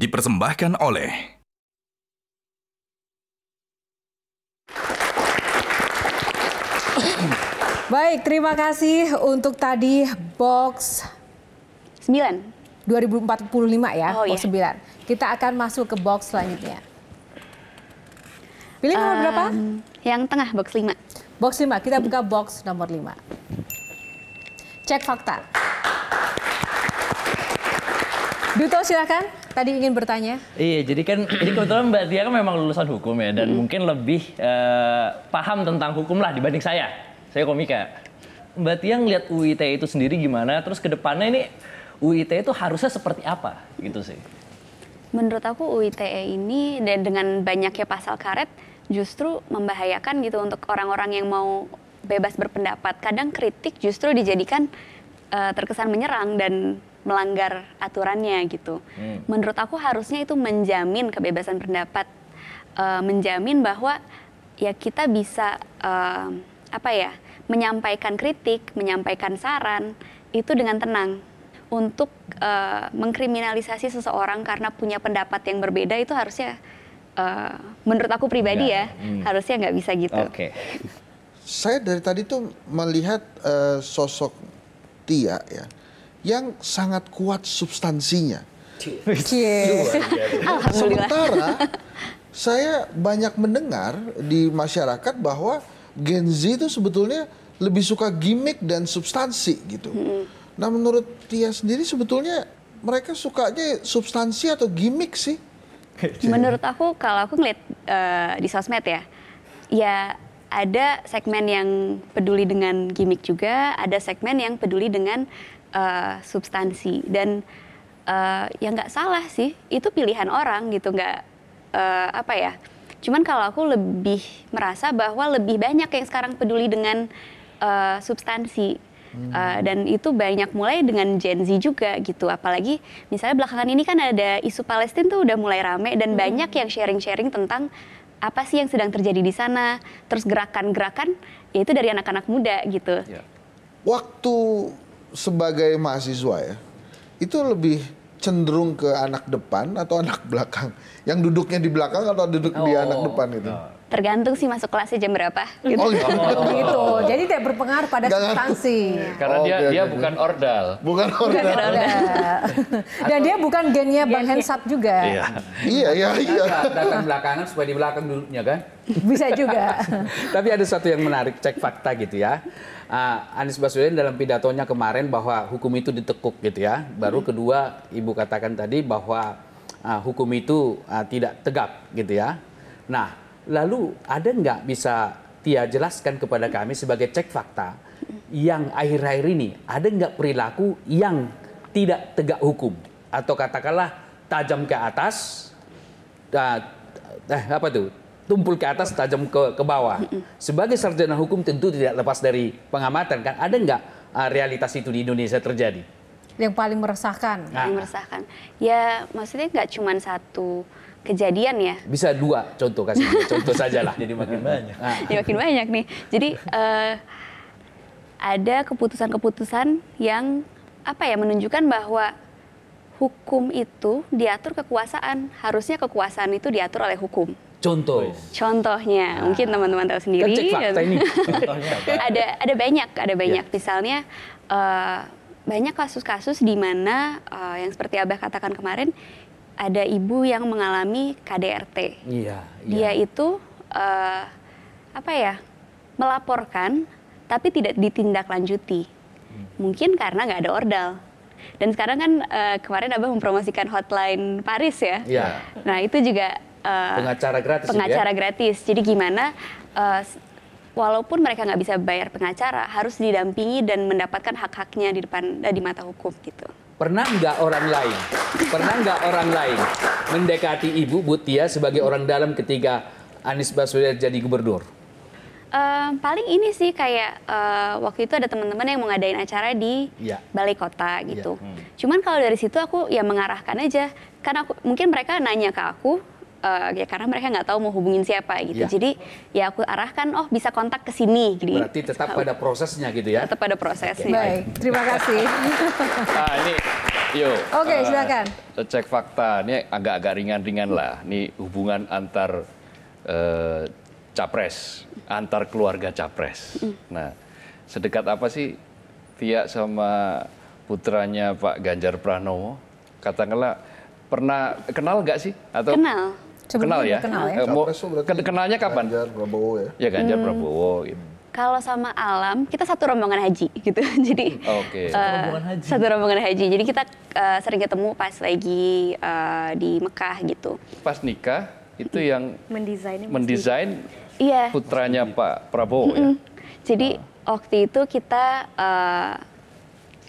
dipersembahkan oleh Baik, terima kasih untuk tadi box 9 2045 ya, oh, box iya. 9. Kita akan masuk ke box selanjutnya. Pilih nomor um, berapa? Yang tengah, box 5. Box 5, kita buka box nomor 5. Cek fakta. Duto silakan. Tadi ingin bertanya. Iya, jadi kan ini kebetulan Mbak Tia kan memang lulusan hukum ya dan hmm. mungkin lebih uh, paham tentang hukum lah dibanding saya. Saya komika. Mbak Tia ngeliat UIT itu sendiri gimana? Terus kedepannya ini UIT itu harusnya seperti apa gitu sih? Menurut aku UITE ini dengan banyaknya pasal karet justru membahayakan gitu untuk orang-orang yang mau bebas berpendapat. Kadang kritik justru dijadikan uh, terkesan menyerang dan melanggar aturannya gitu. Hmm. Menurut aku harusnya itu menjamin kebebasan pendapat, uh, menjamin bahwa ya kita bisa uh, apa ya menyampaikan kritik, menyampaikan saran itu dengan tenang. Untuk uh, mengkriminalisasi seseorang karena punya pendapat yang berbeda itu harusnya uh, menurut aku pribadi ya, ya hmm. harusnya nggak bisa gitu. Oke. Okay. Saya dari tadi tuh melihat uh, sosok Tia ya yang sangat kuat substansinya. Sementara saya banyak mendengar di masyarakat bahwa Gen Z itu sebetulnya lebih suka gimmick dan substansi gitu. Hmm. Nah menurut Tia sendiri sebetulnya mereka sukanya substansi atau gimmick sih? Menurut aku kalau aku ngeliat uh, di sosmed ya, ya ada segmen yang peduli dengan gimmick juga, ada segmen yang peduli dengan uh, substansi dan uh, ya nggak salah sih itu pilihan orang gitu nggak uh, apa ya cuman kalau aku lebih merasa bahwa lebih banyak yang sekarang peduli dengan uh, substansi hmm. dan itu banyak mulai dengan Gen Z juga gitu apalagi misalnya belakangan ini kan ada isu Palestina tuh udah mulai rame dan hmm. banyak yang sharing-sharing tentang apa sih yang sedang terjadi di sana terus gerakan-gerakan yaitu dari anak-anak muda gitu yeah. waktu sebagai mahasiswa ya itu lebih cenderung ke anak depan atau anak belakang yang duduknya di belakang atau duduk oh, di anak depan itu no. Oh tergantung sih masuk kelasnya jam berapa oh, iya. gitu. Oh, gitu. Oh. gitu. Jadi tidak berpengaruh pada Gak substansi. Karena oh, dia okay, dia okay. bukan ordal. Bukan ordal. Bukan ordal. Dan dia bukan gennya Bang Hensat juga. Iya. Iya, iya, iya. Datang belakangan supaya di belakang dulunya kan. Bisa juga. Tapi ada satu yang menarik cek fakta gitu ya. Uh, Anies Baswedan dalam pidatonya kemarin bahwa hukum itu ditekuk gitu ya. Baru hmm. kedua Ibu katakan tadi bahwa uh, hukum itu uh, tidak tegak gitu ya. Nah, Lalu ada nggak bisa Tia jelaskan kepada kami sebagai cek fakta yang akhir-akhir ini ada nggak perilaku yang tidak tegak hukum atau katakanlah tajam ke atas, eh apa tuh tumpul ke atas tajam ke ke bawah. Sebagai sarjana hukum tentu tidak lepas dari pengamatan kan ada nggak eh, realitas itu di Indonesia terjadi? Yang paling meresahkan. Nah. Yang meresahkan. Ya maksudnya nggak cuma satu kejadian ya? Bisa dua contoh kasih contoh saja lah. Jadi makin banyak. Ah. Jadi makin banyak nih. Jadi uh, ada keputusan-keputusan yang apa ya menunjukkan bahwa hukum itu diatur kekuasaan. Harusnya kekuasaan itu diatur oleh hukum. Contoh. Contohnya, nah. mungkin teman-teman tahu sendiri. Kan cek fakta ini. ada ada banyak, ada banyak. Ya. Misalnya uh, banyak kasus-kasus di mana uh, yang seperti Abah katakan kemarin ada ibu yang mengalami KDRT. Iya, iya. Dia itu uh, apa ya melaporkan tapi tidak ditindaklanjuti. Hmm. Mungkin karena nggak ada ordal. Dan sekarang kan uh, kemarin Abah mempromosikan hotline Paris ya. Iya. Nah itu juga uh, pengacara gratis. Gitu ya? Pengacara ya? gratis. Jadi gimana uh, walaupun mereka nggak bisa bayar pengacara harus didampingi dan mendapatkan hak-haknya di depan eh, di mata hukum gitu. Pernah nggak orang lain? Pernah nggak orang lain mendekati Ibu Butia sebagai orang dalam ketika Anies Baswedan jadi gubernur? Uh, paling ini sih kayak uh, waktu itu ada teman-teman yang mau ngadain acara di ya. balai kota gitu. Ya. Hmm. Cuman kalau dari situ aku ya mengarahkan aja. Karena aku, mungkin mereka nanya ke aku, uh, ya karena mereka nggak tahu mau hubungin siapa gitu. Ya. Jadi ya aku arahkan oh bisa kontak ke sini. Jadi gitu. berarti tetap pada prosesnya gitu ya. Tetap pada prosesnya. Okay. Baik, terima kasih. nah, ini yo. Oke, uh, silakan. Eh, Cek fakta. Ini agak-agak ringan-ringan lah. Ini hubungan antar uh, capres, antar keluarga capres. Mm. Nah, sedekat apa sih Tia sama putranya Pak Ganjar Pranowo? Katakanlah pernah kenal nggak sih atau kenal kenal ya? Kenal ya? Kenalnya kapan? Ganjar Prabowo ya. Ya Ganjar hmm. Prabowo gitu. Kalau sama Alam, kita satu rombongan haji gitu. Jadi hmm, okay. uh, eh, satu rombongan haji. Satu rombongan haji. Jadi kita uh, sering ketemu pas lagi uh, di Mekah gitu. Pas nikah itu hmm. yang mendesain mendesain iya. iya. putranya Pak Prabowo mm -mm. ya. Hmm. Jadi uh. waktu itu kita uh,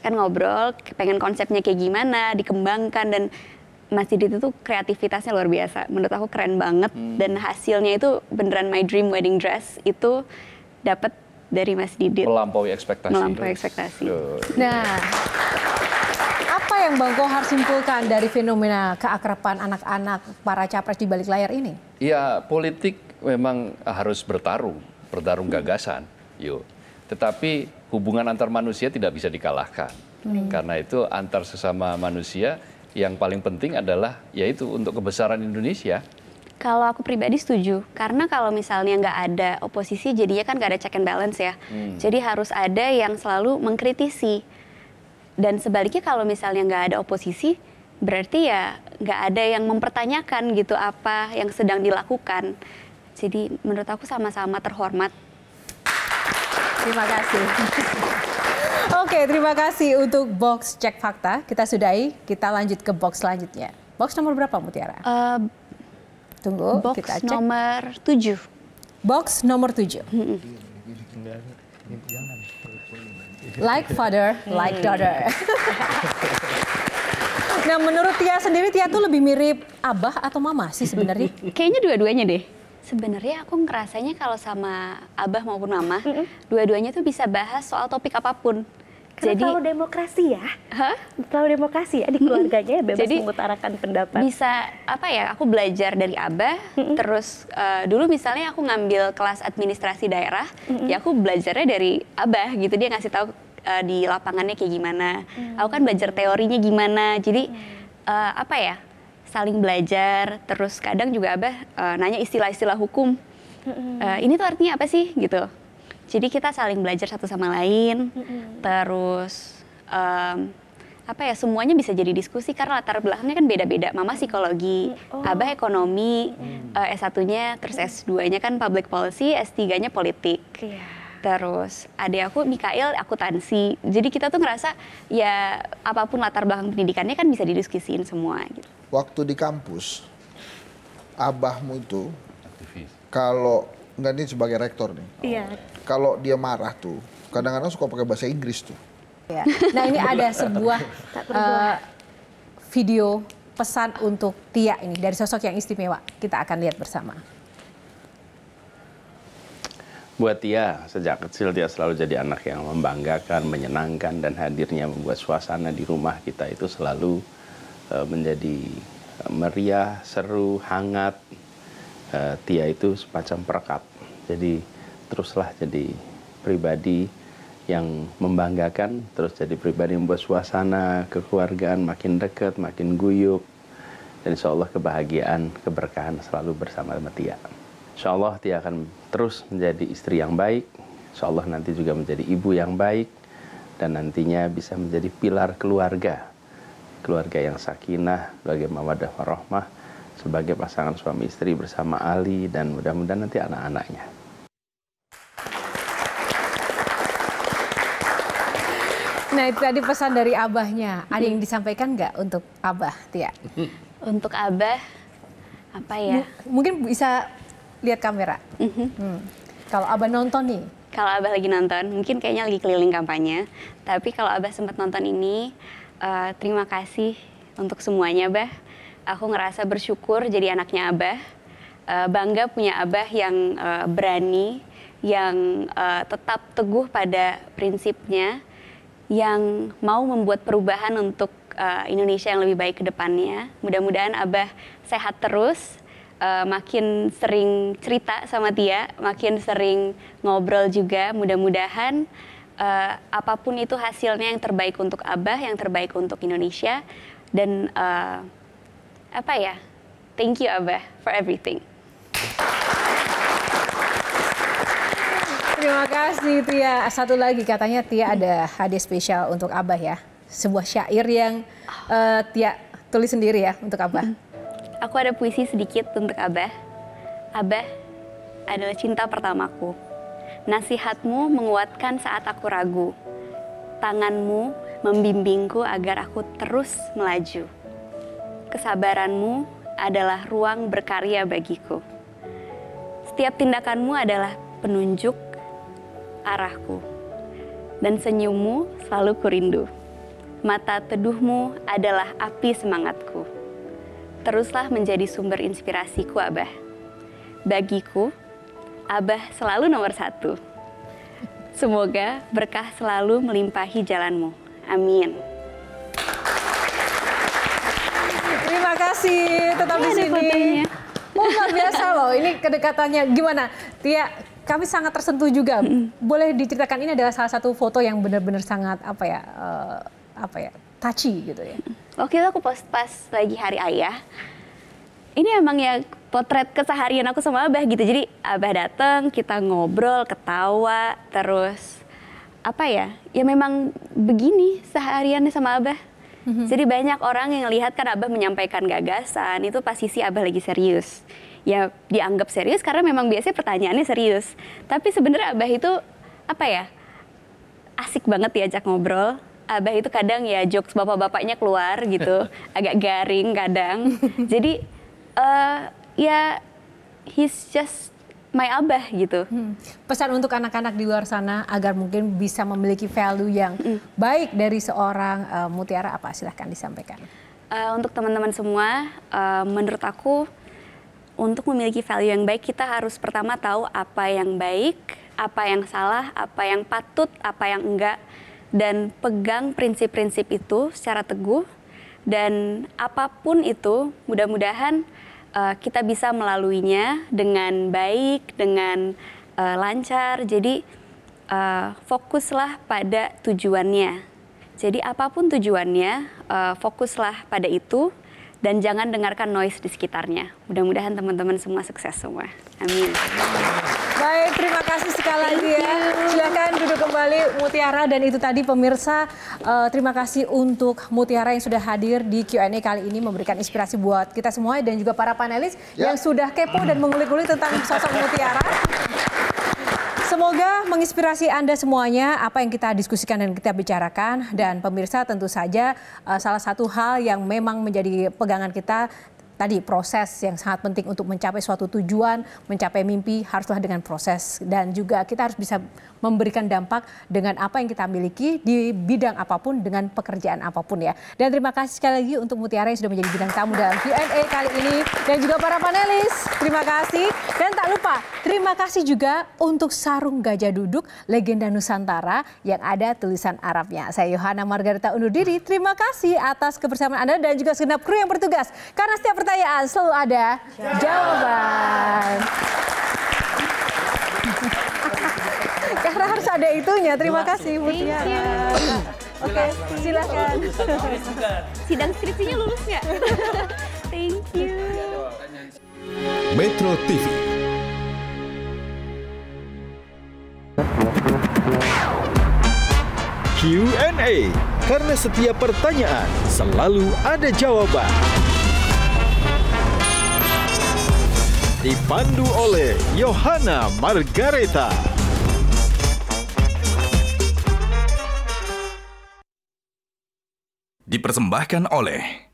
kan ngobrol pengen konsepnya kayak gimana, dikembangkan dan masjid itu tuh kreativitasnya luar biasa. Menurut aku keren banget hmm. dan hasilnya itu beneran my dream wedding dress itu dapat dari Mas Didit. Melampaui ekspektasi. Melampaui ekspektasi. Nah, apa yang Bang Kohar simpulkan dari fenomena keakraban anak-anak para capres di balik layar ini? Ya, politik memang harus bertarung, bertarung hmm. gagasan. Yuk. Tetapi hubungan antar manusia tidak bisa dikalahkan. Hmm. Karena itu antar sesama manusia yang paling penting adalah yaitu untuk kebesaran Indonesia. Kalau aku pribadi setuju, karena kalau misalnya nggak ada oposisi, jadinya kan nggak ada check and balance ya. Hmm. Jadi harus ada yang selalu mengkritisi. Dan sebaliknya kalau misalnya nggak ada oposisi, berarti ya nggak ada yang mempertanyakan gitu apa yang sedang dilakukan. Jadi menurut aku sama-sama terhormat. Terima kasih. Oke, terima kasih untuk box cek fakta. Kita sudahi, kita lanjut ke box selanjutnya. Box nomor berapa Mutiara? Uh, Tunggu, box kita cek. nomor tujuh. Box nomor tujuh. Like father, like daughter. nah, menurut Tia sendiri, Tia tuh lebih mirip abah atau mama sih sebenarnya? Kayaknya dua-duanya deh sebenarnya aku ngerasanya kalau sama abah maupun mama, mm -hmm. dua-duanya tuh bisa bahas soal topik apapun jadi terlalu demokrasi ya, huh? terlalu demokrasi ya di hmm. keluarganya ya bebas jadi, mengutarakan pendapat. Bisa apa ya? Aku belajar dari abah, hmm. terus uh, dulu misalnya aku ngambil kelas administrasi daerah, hmm. ya aku belajarnya dari abah gitu dia ngasih tahu uh, di lapangannya kayak gimana. Mm-hmm. Aku kan belajar teorinya gimana, jadi mm uh, apa ya? Saling belajar, terus kadang juga abah uh, nanya istilah-istilah hukum. mm Uh, ini tuh artinya apa sih gitu? Jadi kita saling belajar satu sama lain. Mm-hmm. Terus um, apa ya semuanya bisa jadi diskusi karena latar belakangnya kan beda-beda. Mama psikologi, oh. Abah ekonomi, mm. uh, eh, S1-nya terus S2-nya kan public policy, S3-nya politik. Yeah. Terus adik aku Mikael akuntansi. Jadi kita tuh ngerasa ya apapun latar belakang pendidikannya kan bisa didiskusiin semua gitu. Waktu di kampus abahmu itu Kalau nggak ini sebagai rektor nih. Iya. Oh. Kalau dia marah tuh, kadang-kadang suka pakai bahasa Inggris tuh. Iya. Nah ini ada sebuah uh, video pesan untuk Tia ini dari sosok yang istimewa. Kita akan lihat bersama. Buat Tia, sejak kecil dia selalu jadi anak yang membanggakan, menyenangkan, dan hadirnya membuat suasana di rumah kita itu selalu eh, menjadi eh, meriah, seru, hangat, Eh, Tia itu semacam perekat. Jadi teruslah jadi pribadi yang membanggakan, terus jadi pribadi yang membuat suasana kekeluargaan makin dekat, makin guyup. Dan insya Allah kebahagiaan, keberkahan selalu bersama sama Tia. Insya Allah Tia akan terus menjadi istri yang baik, insya Allah nanti juga menjadi ibu yang baik, dan nantinya bisa menjadi pilar keluarga. Keluarga yang sakinah, keluarga mawadah warahmah, sebagai pasangan suami istri bersama Ali dan mudah-mudahan nanti anak-anaknya. Nah itu tadi pesan dari abahnya. Ada yang disampaikan nggak untuk abah, Tia? Untuk abah, apa ya? M mungkin bisa lihat kamera. Mm -hmm. hmm. Kalau abah nonton nih. Kalau abah lagi nonton, mungkin kayaknya lagi keliling kampanye. Tapi kalau abah sempat nonton ini, uh, terima kasih untuk semuanya, abah aku ngerasa bersyukur jadi anaknya abah uh, bangga punya abah yang uh, berani yang uh, tetap teguh pada prinsipnya yang mau membuat perubahan untuk uh, Indonesia yang lebih baik ke depannya. Mudah-mudahan Abah sehat terus, uh, makin sering cerita sama Tia, makin sering ngobrol juga. Mudah-mudahan uh, apapun itu hasilnya yang terbaik untuk Abah, yang terbaik untuk Indonesia dan uh, apa ya? Thank you Abah for everything. Terima kasih Tia. Satu lagi katanya Tia ada hadiah spesial untuk Abah ya. Sebuah syair yang uh, Tia tulis sendiri ya untuk Abah. Aku ada puisi sedikit untuk Abah. Abah adalah cinta pertamaku. Nasihatmu menguatkan saat aku ragu. Tanganmu membimbingku agar aku terus melaju kesabaranmu adalah ruang berkarya bagiku. Setiap tindakanmu adalah penunjuk arahku, dan senyummu selalu kurindu. Mata teduhmu adalah api semangatku. Teruslah menjadi sumber inspirasiku, Abah. Bagiku, Abah selalu nomor satu. Semoga berkah selalu melimpahi jalanmu. Amin. kasih tetap ya, di sini. Oh, luar biasa loh, ini kedekatannya gimana? Tia, kami sangat tersentuh juga. Boleh diceritakan ini adalah salah satu foto yang benar-benar sangat apa ya, uh, apa ya, touchy gitu ya. Oke mm. itu aku post pas lagi hari ayah. Ini emang ya potret keseharian aku sama Abah gitu. Jadi Abah datang, kita ngobrol, ketawa, terus apa ya? Ya memang begini sehariannya sama Abah hmm Jadi banyak orang yang lihat kan Abah menyampaikan gagasan itu pasti si Abah lagi serius. Ya dianggap serius karena memang biasanya pertanyaannya serius. Tapi sebenarnya Abah itu apa ya? Asik banget diajak ngobrol. Abah itu kadang ya jokes bapak-bapaknya keluar gitu, agak garing kadang. Jadi uh, ya he's just my abah gitu. Hmm. Pesan untuk anak-anak di luar sana agar mungkin bisa memiliki value yang hmm. baik dari seorang uh, mutiara apa silahkan disampaikan. Uh, untuk teman-teman semua, uh, menurut aku untuk memiliki value yang baik kita harus pertama tahu apa yang baik, apa yang salah, apa yang patut, apa yang enggak, dan pegang prinsip-prinsip itu secara teguh. Dan apapun itu, mudah-mudahan uh, kita bisa melaluinya dengan baik, dengan uh, lancar. Jadi uh, fokuslah pada tujuannya. Jadi apapun tujuannya, uh, fokuslah pada itu dan jangan dengarkan noise di sekitarnya. Mudah-mudahan teman-teman semua sukses semua. Amin. Baik, terima kasih sekali lagi ya. Silakan duduk kembali Mutiara dan itu tadi pemirsa uh, terima kasih untuk Mutiara yang sudah hadir di Q&A kali ini memberikan inspirasi buat kita semua dan juga para panelis ya. yang sudah kepo dan mengulik-ulik tentang sosok Mutiara. Semoga menginspirasi Anda semuanya apa yang kita diskusikan dan kita bicarakan. Dan pemirsa tentu saja eh, salah satu hal yang memang menjadi pegangan kita tadi proses yang sangat penting untuk mencapai suatu tujuan, mencapai mimpi haruslah dengan proses dan juga kita harus bisa memberikan dampak dengan apa yang kita miliki di bidang apapun dengan pekerjaan apapun ya. Dan terima kasih sekali lagi untuk Mutiara yang sudah menjadi bidang tamu dalam Q&A kali ini dan juga para panelis. Terima kasih dan tak lupa terima kasih juga untuk sarung gajah duduk legenda Nusantara yang ada tulisan Arabnya. Saya Yohana Margarita undur diri. Terima kasih atas kebersamaan Anda dan juga segenap kru yang bertugas. Karena setiap pertanyaan pertanyaan selalu ada jawaban. Karena harus ada itunya. Terima kasih Mutia. Oke, silakan. Sidang skripsinya lulus nggak? Thank you. Metro TV. Q&A karena setiap pertanyaan selalu ada jawaban. dipandu oleh Johanna Margareta. Dipersembahkan oleh